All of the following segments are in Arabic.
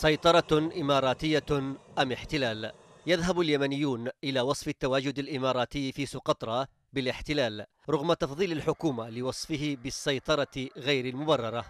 سيطرة إماراتية أم احتلال؟ يذهب اليمنيون إلى وصف التواجد الإماراتي في سقطرى بالاحتلال رغم تفضيل الحكومة لوصفه بالسيطرة غير المبررة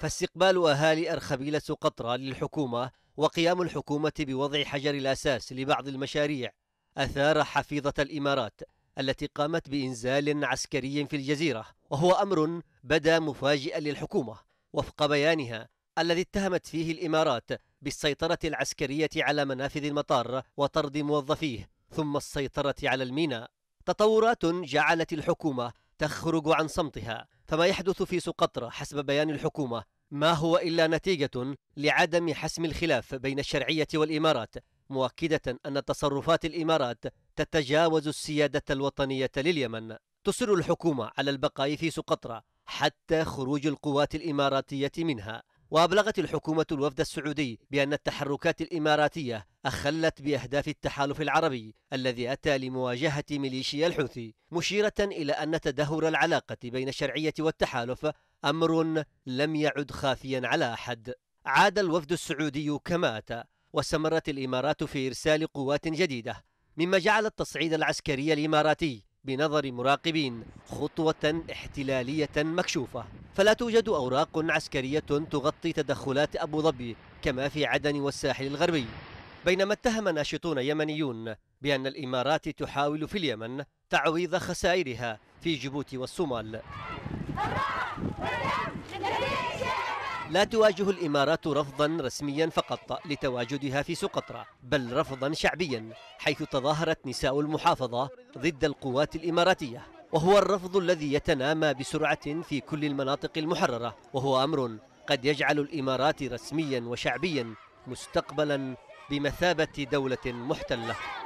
فاستقبال أهالي أرخبيل سقطرى للحكومة وقيام الحكومة بوضع حجر الأساس لبعض المشاريع أثار حفيظة الإمارات التي قامت بإنزال عسكري في الجزيرة وهو أمر بدا مفاجئا للحكومة وفق بيانها الذي اتهمت فيه الإمارات بالسيطرة العسكرية على منافذ المطار وطرد موظفيه ثم السيطرة على الميناء تطورات جعلت الحكومة تخرج عن صمتها فما يحدث في سقطرى حسب بيان الحكومة ما هو إلا نتيجة لعدم حسم الخلاف بين الشرعية والإمارات مؤكدة أن تصرفات الإمارات تتجاوز السيادة الوطنية لليمن تصر الحكومة على البقاء في سقطرى حتى خروج القوات الإماراتية منها وأبلغت الحكومة الوفد السعودي بأن التحركات الإماراتية أخلت بأهداف التحالف العربي الذي أتى لمواجهة ميليشيا الحوثي مشيرة إلى أن تدهور العلاقة بين الشرعية والتحالف أمر لم يعد خافيا على أحد عاد الوفد السعودي كما أتى واستمرت الإمارات في إرسال قوات جديدة مما جعل التصعيد العسكري الإماراتي بنظر مراقبين خطوة احتلالية مكشوفة فلا توجد أوراق عسكرية تغطي تدخلات أبو ظبي كما في عدن والساحل الغربي بينما اتهم ناشطون يمنيون بأن الإمارات تحاول في اليمن تعويض خسائرها في جيبوتي والصومال لا تواجه الإمارات رفضا رسميا فقط لتواجدها في سقطرى بل رفضا شعبيا حيث تظاهرت نساء المحافظة ضد القوات الإماراتية وهو الرفض الذي يتنامى بسرعة في كل المناطق المحررة وهو أمر قد يجعل الإمارات رسميا وشعبيا مستقبلا بمثابة دولة محتلة